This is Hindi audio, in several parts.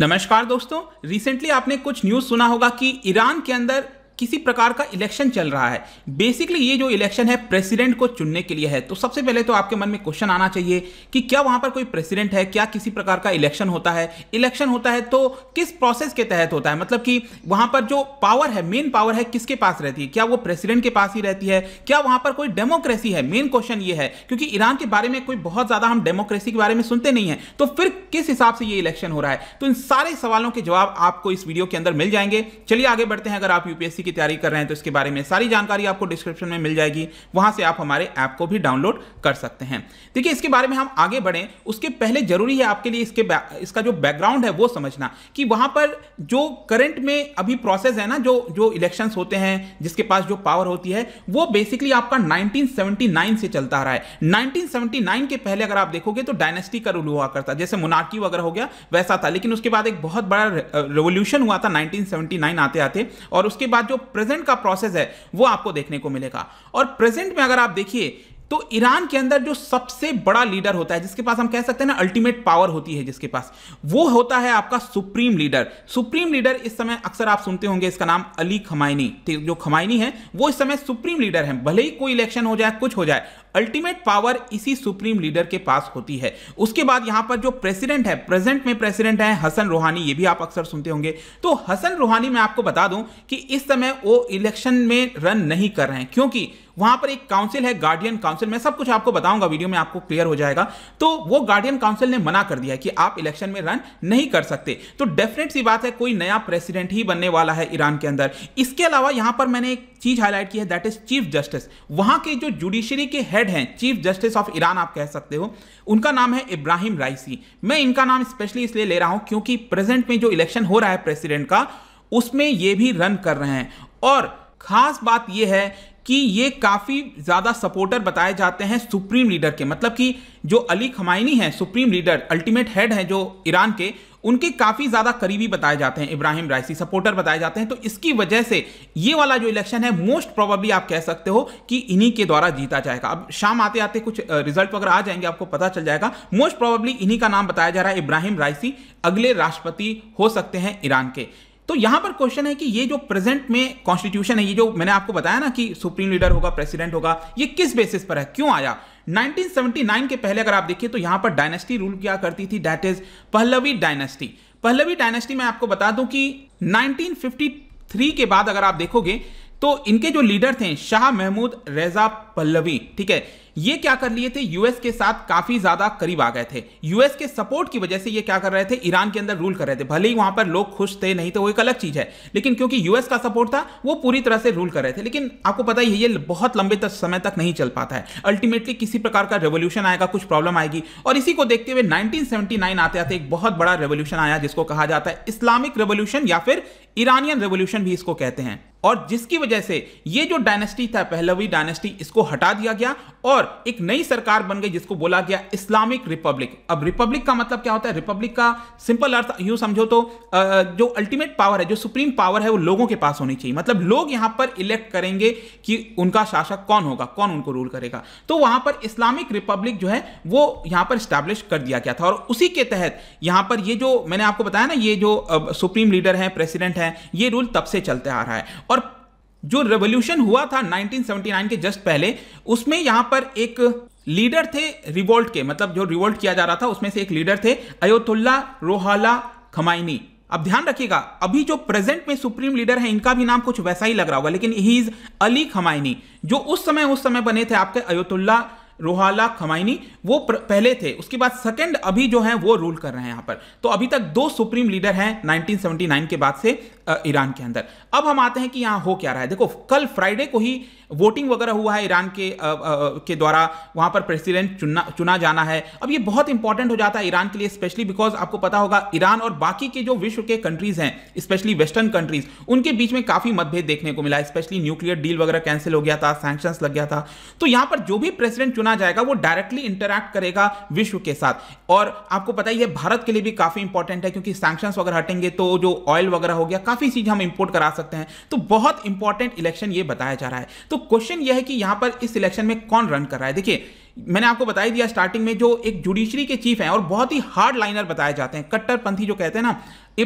नमस्कार दोस्तों रिसेंटली आपने कुछ न्यूज़ सुना होगा कि ईरान के अंदर किसी प्रकार का इलेक्शन चल रहा है बेसिकली ये जो इलेक्शन है प्रेसिडेंट को चुनने के लिए है तो सबसे पहले तो आपके मन में क्वेश्चन आना चाहिए कि क्या वहां पर कोई प्रेसिडेंट है क्या किसी प्रकार का इलेक्शन होता है इलेक्शन होता है तो किस प्रोसेस के तहत होता है मतलब कि वहां पर जो पावर है मेन पावर है किसके पास रहती है क्या वो प्रेसिडेंट के पास ही रहती है क्या वहां पर कोई डेमोक्रेसी है मेन क्वेश्चन ये है क्योंकि ईरान के बारे में कोई बहुत ज्यादा हम डेमोक्रेसी के बारे में सुनते नहीं है तो फिर किस हिसाब से ये इलेक्शन हो रहा है तो इन सारे सवालों के जवाब आपको इस वीडियो के अंदर मिल जाएंगे चलिए आगे बढ़ते हैं अगर आप यूपीएससी की तैयारी कर रहे हैं तो इसके बारे में सारी जानकारी आपको डिस्क्रिप्शन में मिल जाएगी वहां से आप हमारे ऐप को भी डाउनलोड कर सकते हैं देखिए इसके बारे में हम आगे बढ़े उसके पहले जरूरी है आपके लिए इसके इसका जो बैकग्राउंड है वो समझना कि वहां पर जो करंट में अभी प्रोसेस है ना जो जो इलेक्शंस होते हैं जिसके पास जो पावर होती है वो बेसिकली आपका 1979 से चलता रहा है 1979 के पहले अगर आप देखोगे तो डायनेस्टी का रूल हुआ करता जैसे मोनार्की वगैरह हो गया वैसा था लेकिन उसके बाद एक बहुत बड़ा रेवोल्यूशन हुआ था नाइनटीन आते आते और उसके बाद जो जो प्रेजेंट का प्रोसेस है वो आपको देखने को मिलेगा और प्रेजेंट में अगर आप देखिए तो ईरान के अंदर जो सबसे बड़ा लीडर होता है जिसके पास हम कह सकते हैं ना अल्टीमेट पावर होती है जिसके पास वो होता है आपका सुप्रीम लीडर सुप्रीम लीडर इस समय अक्सर आप सुनते होंगे इसका नाम अली खमाइनी तो जो खमाइनी है वो इस समय सुप्रीम लीडर है भले ही कोई इलेक्शन हो जाए कुछ हो जाए अल्टीमेट पावर इसी सुप्रीम लीडर के पास होती है उसके बाद यहां पर जो प्रेसिडेंट है प्रेजेंट में प्रेसिडेंट है हसन रूहानी ये भी आप अक्सर सुनते होंगे तो हसन रूहानी मैं आपको बता दूं कि इस समय वो इलेक्शन में रन नहीं कर रहे हैं क्योंकि वहां पर एक काउंसिल है गार्डियन काउंसिल मैं सब कुछ आपको बताऊंगा वीडियो में आपको क्लियर हो जाएगा तो वो गार्डियन काउंसिल ने मना कर दिया कि आप इलेक्शन में रन नहीं कर सकते तो डेफिनेट सी बात है कोई नया प्रेसिडेंट ही बनने वाला है ईरान के अंदर इसके अलावा यहां पर मैंने एक चीज हाईलाइट की है दैट इज चीफ जस्टिस वहां के जो जुडिशरी के हेड हैं चीफ जस्टिस ऑफ ईरान आप कह सकते हो उनका नाम है इब्राहिम राइसी मैं इनका नाम स्पेशली इसलिए ले रहा हूं क्योंकि प्रेजेंट में जो इलेक्शन हो रहा है प्रेसिडेंट का उसमें ये भी रन कर रहे हैं और खास बात यह है कि ये काफ़ी ज़्यादा सपोर्टर बताए जाते हैं सुप्रीम लीडर के मतलब कि जो अली खमाइनी हैं सुप्रीम लीडर अल्टीमेट हेड हैं जो ईरान के उनके काफ़ी ज़्यादा करीबी बताए जाते हैं इब्राहिम राइसी सपोर्टर बताए जाते हैं तो इसकी वजह से ये वाला जो इलेक्शन है मोस्ट प्रोबेबली आप कह सकते हो कि इन्हीं के द्वारा जीता जाएगा अब शाम आते आते कुछ रिजल्ट वगैरह आ जाएंगे आपको पता चल जाएगा मोस्ट प्रोबेबली इन्हीं का नाम बताया जा रहा है इब्राहिम राइसी अगले राष्ट्रपति हो सकते हैं ईरान के तो यहां पर क्वेश्चन है कि ये जो प्रेजेंट में कॉन्स्टिट्यूशन है ये जो मैंने आपको बताया ना कि सुप्रीम लीडर होगा प्रेसिडेंट होगा ये किस बेसिस पर है क्यों आया 1979 के पहले अगर आप देखिए तो यहां पर डायनेस्टी रूल क्या करती थी that is Pahlavi dynasty Pahlavi dynasty में आपको बता दूं कि नाइनटीन के बाद अगर आप देखोगे तो इनके जो लीडर थे शाह महमूद रेजा पल्लवी ठीक है ये क्या कर लिए थे यूएस के साथ काफी ज्यादा करीब आ गए थे यूएस के सपोर्ट की वजह से ये क्या कर रहे थे ईरान के अंदर रूल कर रहे थे भले ही वहां पर लोग खुश थे नहीं तो वो एक अलग चीज है लेकिन क्योंकि यूएस का सपोर्ट था वो पूरी तरह से रूल कर रहे थे लेकिन आपको पता ही ये बहुत लंबे तक समय तक नहीं चल पाता है अल्टीमेटली किसी प्रकार का रेवोल्यूशन आएगा कुछ प्रॉब्लम आएगी और इसी को देखते हुए नाइनटीन आते आते एक बहुत बड़ा रेवोल्यूशन आया जिसको कहा जाता है इस्लामिक रेवोल्यूशन या फिर ईरानियन रेवोल्यूशन भी इसको कहते हैं और जिसकी वजह से ये जो डायनेस्टी था पहलवी डायनेस्टी इसको हटा दिया गया और एक नई सरकार बन गई जिसको बोला गया इस्लामिक रिपब्लिक अब रिपब्लिक का मतलब क्या होता है रिपब्लिक का सिंपल अर्थ यूं समझो तो जो अल्टीमेट पावर है जो सुप्रीम पावर है वो लोगों के पास होनी चाहिए मतलब लोग यहां पर इलेक्ट करेंगे कि उनका शासक कौन होगा कौन उनको रूल करेगा तो वहां पर इस्लामिक रिपब्लिक जो है वो यहां पर स्टैब्लिश कर दिया गया था और उसी के तहत यहां पर ये जो मैंने आपको बताया ना ये जो सुप्रीम लीडर है प्रेसिडेंट है ये रूल तब से चलते आ रहा है और जो रेवोल्यूशन हुआ था 1979 के जस्ट पहले उसमें यहां पर एक लीडर थे रिवोल्ट के मतलब जो रिवोल्ट किया जा रहा था उसमें से एक लीडर थे अयोतुल्ला रोहाला खमाइनी अब ध्यान रखिएगा अभी जो प्रेजेंट में सुप्रीम लीडर है इनका भी नाम कुछ वैसा ही लग रहा होगा लेकिन ही इज अली खमाइनी जो उस समय उस समय बने थे आपके अयोतुल्ला रोहाला खमाइनी वो पहले थे उसके बाद सेकंड अभी जो है वो रूल कर रहे हैं यहां पर तो अभी तक दो सुप्रीम लीडर हैं 1979 के बाद से ईरान के अंदर अब हम आते हैं कि यहाँ हो क्या रहा है देखो कल फ्राइडे को ही वोटिंग वगैरह हुआ है ईरान के आ, आ, के द्वारा वहाँ पर प्रेसिडेंट चुना चुना जाना है अब ये बहुत इंपॉर्टेंट हो जाता है ईरान के लिए स्पेशली बिकॉज आपको पता होगा ईरान और बाकी के जो विश्व के कंट्रीज हैं स्पेशली वेस्टर्न कंट्रीज उनके बीच में काफ़ी मतभेद देखने को मिला स्पेशली न्यूक्लियर डील वगैरह कैंसिल हो गया था सैक्शन लग गया था तो यहाँ पर जो भी प्रेसिडेंट चुना जाएगा वो डायरेक्टली इंटरेक्ट करेगा विश्व के साथ और आपको पता ही है भारत के लिए भी काफ़ी इंपॉर्टेंट है क्योंकि सैक्शन वगैरह हटेंगे तो जो ऑयल वगैरह हो गया काफ़ी चीज़ हम इंपोर्ट करा सकते हैं तो बहुत इंपॉर्टेंट इलेक्शन ये बताया जा रहा है तो क्वेश्चन यह है कि यहां पर इस इलेक्शन में कौन रन कर रहा है देखिए मैंने आपको बताई दिया स्टार्टिंग में जो एक जुडिशरी के चीफ हैं और बहुत ही हार्ड लाइनर बताए जाते हैं कट्टरपंथी जो कहते हैं ना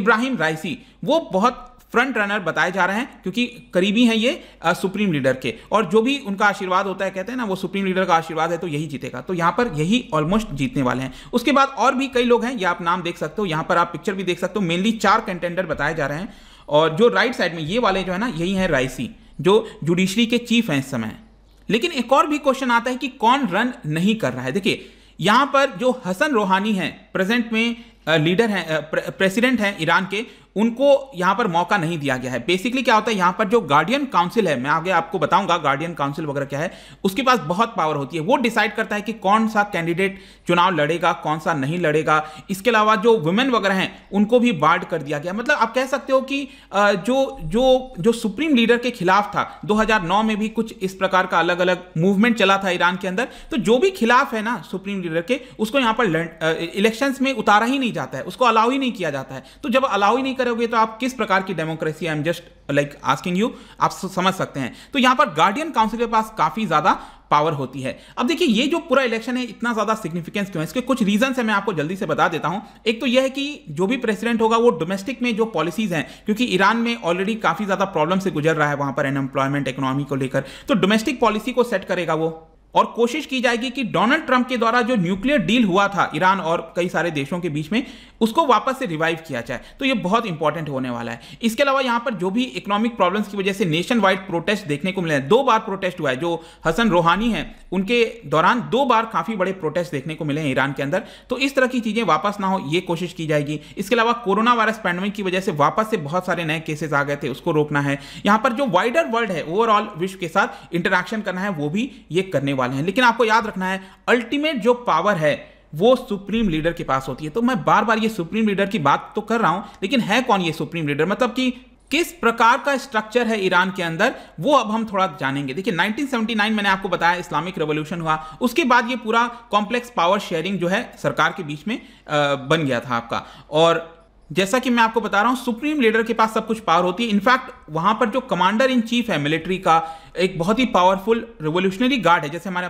इब्राहिम राइसी वो बहुत फ्रंट रनर बताए जा रहे हैं क्योंकि करीबी हैं ये आ, सुप्रीम लीडर के और जो भी उनका आशीर्वाद होता है कहते हैं ना वो सुप्रीम लीडर का आशीर्वाद है तो यही जीतेगा तो यहाँ पर यही ऑलमोस्ट जीतने वाले हैं उसके बाद और भी कई लोग हैं ये आप नाम देख सकते हो यहाँ पर आप पिक्चर भी देख सकते हो मेनली चार कंटेंडर बताए जा रहे हैं और जो राइट साइड में ये वाले जो है ना यही है राइसी जो जुडिशरी के चीफ हैं इस समय लेकिन एक और भी क्वेश्चन आता है कि कौन रन नहीं कर रहा है देखिए यहाँ पर जो हसन रोहानी हैं प्रेजेंट में लीडर हैं प्रेसिडेंट हैं ईरान के उनको यहां पर मौका नहीं दिया गया है बेसिकली क्या होता है यहां पर जो गार्डियन काउंसिल है मैं आगे आपको बताऊंगा गार्डियन काउंसिल वगैरह क्या है उसके पास बहुत पावर होती है वो डिसाइड करता है कि कौन सा कैंडिडेट चुनाव लड़ेगा कौन सा नहीं लड़ेगा इसके अलावा जो वुमेन वगैरह हैं उनको भी बार्ड कर दिया गया मतलब आप कह सकते हो कि जो जो जो सुप्रीम लीडर के खिलाफ था दो में भी कुछ इस प्रकार का अलग अलग मूवमेंट चला था ईरान के अंदर तो जो भी खिलाफ है ना सुप्रीम लीडर के उसको यहाँ पर इलेक्शंस में उतारा ही नहीं जाता है उसको अलाउ ही नहीं किया जाता है तो जब अलाउ ही नहीं करोगे तो आप किस प्रकार की democracy I am just like asking you आप समझ सकते हैं तो यहां पर गार्डियन काउंसिल के पास काफ़ी ज़्यादा पावर होती है अब देखिए ये जो पूरा इलेक्शन है इतना ज़्यादा सिग्निफिकेंस क्यों है इसके कुछ रीजन है मैं आपको जल्दी से बता देता हूं एक तो यह है कि जो भी प्रेसिडेंट होगा वो डोमेस्टिक में जो पॉलिसीज़ हैं क्योंकि ईरान में ऑलरेडी काफ़ी ज़्यादा प्रॉब्लम से गुजर रहा है वहां पर अनएम्प्लॉयमेंट इकोनॉमी को लेकर तो डोमेस्टिक पॉलिसी को सेट करेगा वो और कोशिश की जाएगी कि डोनाल्ड ट्रंप के द्वारा जो न्यूक्लियर डील हुआ था ईरान और कई सारे देशों के बीच में उसको वापस से रिवाइव किया जाए तो ये बहुत इंपॉर्टेंट होने वाला है इसके अलावा यहाँ पर जो भी इकोनॉमिक प्रॉब्लम्स की वजह से नेशन वाइड प्रोटेस्ट देखने को मिले हैं दो बार प्रोटेस्ट हुआ है जो हसन रोहानी है उनके दौरान दो बार काफ़ी बड़े प्रोटेस्ट देखने को मिले हैं ईरान के अंदर तो इस तरह की चीज़ें वापस ना हो ये कोशिश की जाएगी इसके अलावा कोरोना वायरस पैंडमिक की वजह से वापस से बहुत सारे नए केसेज आ गए थे उसको रोकना है यहाँ पर जो वाइडर वर्ल्ड है ओवरऑल विश्व के साथ इंटरेक्शन करना है वो भी ये करने वाले हैं लेकिन आपको याद रखना है अल्टीमेट जो पावर है वो सुप्रीम लीडर के पास होती है तो मैं बार बार ये सुप्रीम लीडर की बात तो कर रहा हूं लेकिन है कौन ये सुप्रीम लीडर मतलब कि किस प्रकार का स्ट्रक्चर है ईरान के अंदर वो अब हम थोड़ा जानेंगे देखिए 1979 मैंने आपको बताया इस्लामिक रेवोल्यूशन हुआ उसके बाद ये पूरा कॉम्प्लेक्स पावर शेयरिंग जो है सरकार के बीच में बन गया था आपका और जैसा कि मैं आपको बता रहा हूं सुप्रीम लीडर के पास सब कुछ पावर होती है इनफैक्ट वहां पर जो कमांडर इन चीफ है मिलिट्री का एक बहुत ही पावरफुल रिवोल्यूशनरी गार्ड है जैसे हमारे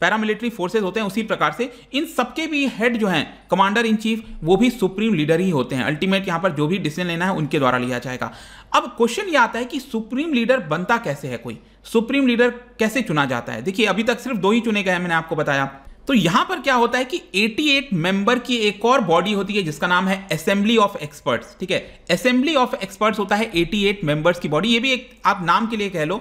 पैरामिलिट्री फोर्सेज होते हैं उसी प्रकार से इन सबके भी हेड जो हैं कमांडर इन चीफ वो भी सुप्रीम लीडर ही होते हैं अल्टीमेट यहाँ पर जो भी डिसीजन लेना है उनके द्वारा लिया जाएगा अब क्वेश्चन ये आता है कि सुप्रीम लीडर बनता कैसे है कोई सुप्रीम लीडर कैसे चुना जाता है देखिए अभी तक सिर्फ दो ही चुने गए हैं मैंने आपको बताया तो यहां पर क्या होता है कि 88 मेंबर की एक और बॉडी होती है जिसका नाम है असेंबली ऑफ एक्सपर्ट्स ठीक है असेंबली ऑफ एक्सपर्ट्स होता है 88 मेंबर्स की बॉडी ये भी एक आप नाम के लिए कह लो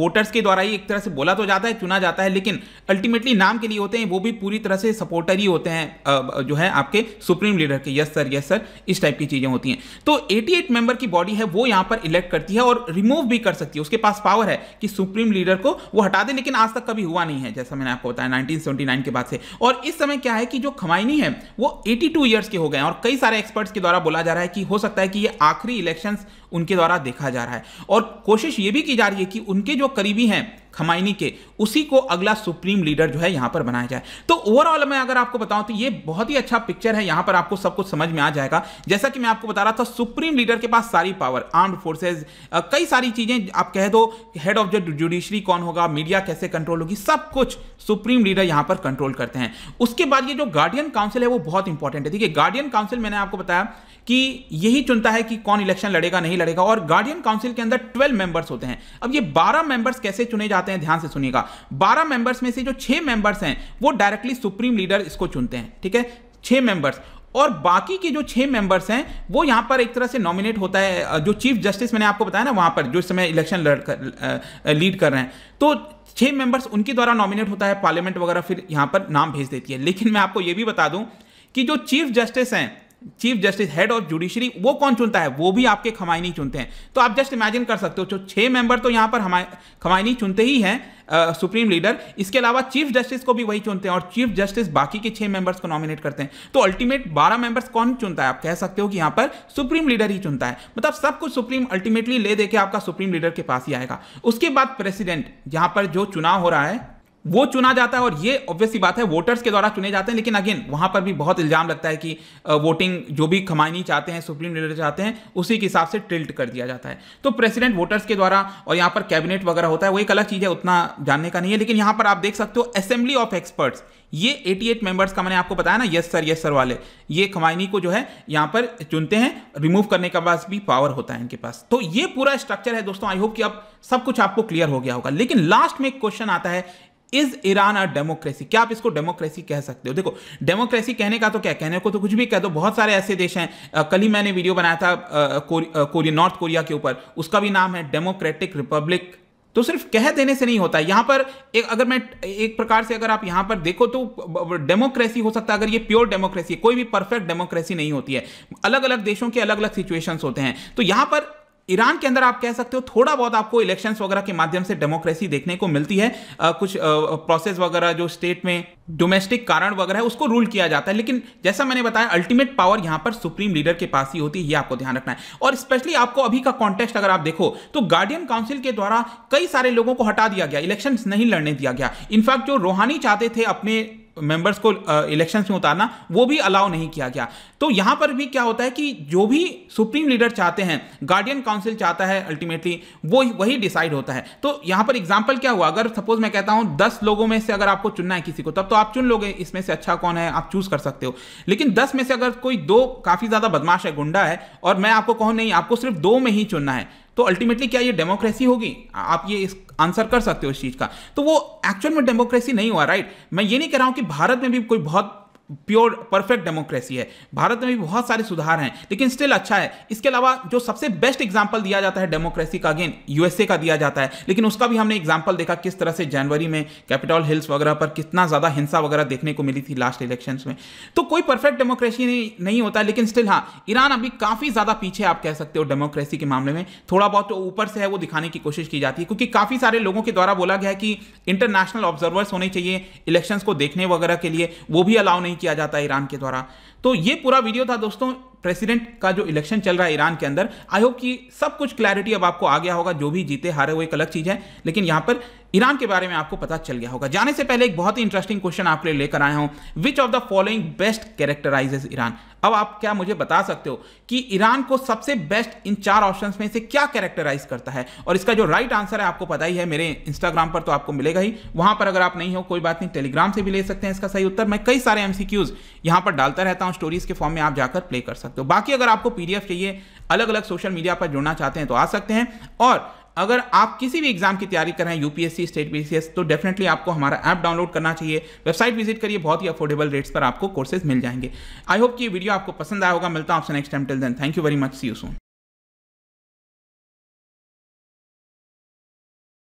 वोटर्स के द्वारा ही एक तरह से बोला तो जाता है चुना जाता है लेकिन अल्टीमेटली नाम के लिए होते हैं वो भी पूरी तरह से सपोर्टर ही होते हैं आ, जो है आपके सुप्रीम लीडर के यस सर यस सर इस टाइप की चीजें होती हैं तो एटी मेंबर की बॉडी है वो यहां पर इलेक्ट करती है और रिमूव भी कर सकती है उसके पास पावर है कि सुप्रीम लीडर को वो हटा दे लेकिन आज तक कभी हुआ नहीं है जैसा मैंने आपको बताया नाइनटीन 1979 के बाद से और इस समय क्या है कि जो खमाइनी है वो 82 इयर्स के हो गए हैं और कई सारे एक्सपर्ट्स के द्वारा बोला जा रहा है कि हो सकता है कि ये आखिरी इलेक्शंस उनके द्वारा देखा जा रहा है और कोशिश ये भी की जा रही है कि उनके जो करीबी हैं खमाइनी के उसी को अगला सुप्रीम लीडर जो है यहां पर बनाया जाए तो ओवरऑल मैं अगर आपको बताऊं तो ये बहुत ही अच्छा पिक्चर है यहां पर आपको सब कुछ समझ में आ जाएगा जैसा कि मैं आपको बता रहा था सुप्रीम लीडर के पास सारी पावर आर्म्ड फोर्सेज कई सारी चीजें आप कह दो हेड ऑफ द जुडिशरी कौन होगा मीडिया कैसे कंट्रोल होगी सब कुछ सुप्रीम लीडर यहां पर कंट्रोल करते हैं उसके बाद ये जो गार्डियन काउंसिल है वो बहुत इंपॉर्टेंट है देखिए गार्डियन काउंसिल मैंने आपको बताया कि यही चुनता है कि कौन इलेक्शन लड़ेगा नहीं लड़ेगा और गार्डियन काउंसिल के अंदर ट्वेल्व मेंबर्स होते हैं अब ये बारह मेंबर्स कैसे चुने जाते हैं ध्यान से सुनिएगा बारह मेंबर्स में से जो छह मेंबर्स हैं वो डायरेक्टली सुप्रीम लीडर इसको चुनते हैं ठीक है छह मेंबर्स और बाकी के जो छह मेंबर्स हैं वो यहां पर एक तरह से नॉमिनेट होता है जो चीफ जस्टिस मैंने आपको बताया ना वहां पर जो इस समय इलेक्शन लीड कर रहे हैं तो छह मेंबर्स उनके द्वारा नॉमिनेट होता है पार्लियामेंट वगैरह फिर यहां पर नाम भेज देती है लेकिन मैं आपको यह भी बता दूं कि जो चीफ जस्टिस हैं chief justice head of judiciary वो कौन चुनता है वो भी आपके खमाइनी चुनते हैं तो आप जस्ट इमेजिन कर सकते हो जो छः मेंबर तो यहां पर हमारे खमाइनी चुनते ही हैं सुप्रीम लीडर इसके अलावा चीफ जस्टिस को भी वही चुनते हैं और चीफ जस्टिस बाकी के छह मेंबर्स को नॉमिनेट करते हैं तो अल्टीमेट बारह मेंबर्स कौन चुनता है आप कह सकते हो कि यहां पर सुप्रीम लीडर ही चुनता है मतलब सब कुछ सुप्रीम अल्टीमेटली ले देकर आपका सुप्रीम लीडर के पास ही आएगा उसके बाद प्रेसिडेंट यहां पर जो चुनाव हो रहा है वो चुना जाता है और ये ऑब्वियसली बात है वोटर्स के द्वारा चुने जाते हैं लेकिन अगेन वहां पर भी बहुत इल्जाम लगता है कि वोटिंग जो भी खमानी चाहते हैं सुप्रीम लीडर चाहते हैं उसी के हिसाब से टिल्ट कर दिया जाता है तो प्रेसिडेंट वोटर्स के द्वारा और यहां पर कैबिनेट वगैरह होता है वो एक अलग चीज़ है उतना जानने का नहीं है लेकिन यहां पर आप देख सकते हो असेंबली ऑफ एक्सपर्ट्स ये 88 मेंबर्स का मैंने आपको बताया ना यस सर यस सर वाले ये खमाइनी को जो है यहां पर चुनते हैं रिमूव करने का पास भी पावर होता है इनके पास तो ये पूरा स्ट्रक्चर है दोस्तों आई होप कि अब सब कुछ आपको क्लियर हो गया होगा लेकिन लास्ट में एक क्वेश्चन आता है इज ईरान अ डेमोक्रेसी क्या आप इसको डेमोक्रेसी कह सकते हो देखो डेमोक्रेसी कहने का तो क्या कहने को तो कुछ भी कह दो बहुत सारे ऐसे देश हैं कल ही मैंने वीडियो बनाया था कोरिया नॉर्थ कोरिया के ऊपर उसका भी नाम है डेमोक्रेटिक रिपब्लिक तो सिर्फ कह देने से नहीं होता यहां पर एक अगर मैं एक प्रकार से अगर आप यहां पर देखो तो डेमोक्रेसी हो सकता है अगर ये प्योर डेमोक्रेसी कोई भी परफेक्ट डेमोक्रेसी नहीं होती है अलग अलग देशों के अलग अलग सिचुएशंस होते हैं तो यहां पर ईरान के अंदर आप कह सकते हो थोड़ा बहुत आपको इलेक्शंस वगैरह के माध्यम से डेमोक्रेसी देखने को मिलती है आ, कुछ प्रोसेस वगैरह जो स्टेट में डोमेस्टिक कारण वगैरह है उसको रूल किया जाता है लेकिन जैसा मैंने बताया अल्टीमेट पावर यहां पर सुप्रीम लीडर के पास ही होती है ये आपको ध्यान रखना है और स्पेशली आपको अभी का कॉन्टेक्स्ट अगर आप देखो तो गार्डियन काउंसिल के द्वारा कई सारे लोगों को हटा दिया गया इलेक्शन नहीं लड़ने दिया गया इनफैक्ट जो रोहानी चाहते थे अपने मेंबर्स को इलेक्शंस uh, में उतारना वो भी अलाउ नहीं किया गया तो यहां पर भी क्या होता है कि जो भी सुप्रीम लीडर चाहते हैं गार्डियन काउंसिल चाहता है अल्टीमेटली वो वही डिसाइड होता है तो यहां पर एग्जाम्पल क्या हुआ अगर सपोज मैं कहता हूं दस लोगों में से अगर आपको चुनना है किसी को तब तो आप चुन लोगे इसमें से अच्छा कौन है आप चूज कर सकते हो लेकिन दस में से अगर कोई दो काफ़ी ज़्यादा बदमाश है गुंडा है और मैं आपको कहूँ नहीं आपको सिर्फ दो में ही चुनना है तो अल्टीमेटली क्या ये डेमोक्रेसी होगी आप ये इस आंसर कर सकते हो इस चीज़ का तो वो एक्चुअल में डेमोक्रेसी नहीं हुआ राइट मैं ये नहीं कह रहा हूं कि भारत में भी कोई बहुत प्योर परफेक्ट डेमोक्रेसी है भारत में भी बहुत सारे सुधार हैं लेकिन स्टिल अच्छा है इसके अलावा जो सबसे बेस्ट एग्जाम्पल दिया जाता है डेमोक्रेसी का अगेन यूएसए का दिया जाता है लेकिन उसका भी हमने एग्जाम्पल देखा किस तरह से जनवरी में कैपिटल हिल्स वगैरह पर कितना ज़्यादा हिंसा वगैरह देखने को मिली थी लास्ट इलेक्शन में तो कोई परफेक्ट डेमोक्रेसी नहीं, नहीं होता लेकिन स्टिल हाँ ईरान अभी काफ़ी ज़्यादा पीछे आप कह सकते हो डेमोक्रेसी के मामले में थोड़ा बहुत तो ऊपर से है वो दिखाने की कोशिश की जाती है क्योंकि काफ़ी सारे लोगों के द्वारा बोला गया है कि इंटरनेशनल ऑब्जर्वर्स होने चाहिए इलेक्शन को देखने वगैरह के लिए वो भी अलाउ नहीं किया जाता है ईरान के द्वारा तो ये पूरा वीडियो था दोस्तों प्रेसिडेंट का जो इलेक्शन चल रहा है ईरान के अंदर आई होप कि सब कुछ क्लैरिटी अब आपको आ गया होगा जो भी जीते हारे वो एक अलग चीज़ है लेकिन यहाँ पर ईरान के बारे में आपको पता चल गया होगा जाने से पहले एक बहुत ही इंटरेस्टिंग क्वेश्चन आपके लिए लेकर आया हूं which of the following best characterises Iran अब आप क्या मुझे बता सकते हो कि ईरान को सबसे बेस्ट इन चार ऑप्शंस में से क्या कैरेक्टराइज करता है और इसका जो राइट आंसर है आपको पता ही है मेरे इंस्टाग्राम पर तो आपको मिलेगा ही वहां पर अगर आप नहीं हो कोई बात नहीं टेलीग्राम से भी ले सकते हैं इसका सही उत्तर मैं कई सारे एमसीक्यूज यहां पर डालता रहता हूं स्टोरीज के फॉर्म में आप जाकर प्ले कर सकते हो बाकी अगर आपको पीडीएफ चाहिए अलग अलग सोशल मीडिया पर जुड़ना चाहते हैं तो आ सकते हैं और अगर आप किसी भी एग्जाम की तैयारी कर रहे हैं यूपीएससी स्टेट पीसीएस तो डेफिनेटली आपको हमारा ऐप डाउनलोड करना चाहिए वेबसाइट विजिट करिए बहुत ही अफोर्डेबल रेट्स पर आपको कोर्सेज मिल जाएंगे आई होप कि ये वीडियो आपको पसंद आया होगा मिलता हूं आपसे next time till then thank you very much see you soon